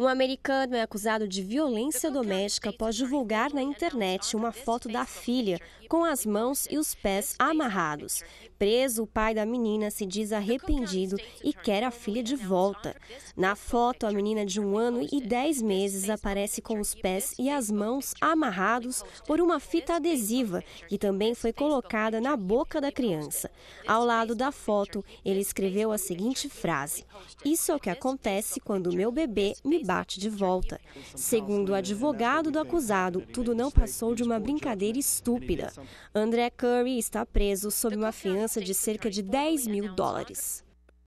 Um americano é acusado de violência doméstica após divulgar na internet uma foto da filha com as mãos e os pés amarrados. Preso, o pai da menina se diz arrependido e quer a filha de volta. Na foto, a menina de um ano e dez meses aparece com os pés e as mãos amarrados por uma fita adesiva que também foi colocada na boca da criança. Ao lado da foto, ele escreveu a seguinte frase: Isso é o que acontece quando meu bebê me bate de volta. Segundo o advogado do acusado, tudo não passou de uma brincadeira estúpida. André Curry está preso então, sob uma é fiança de cerca de 10 mil dólares.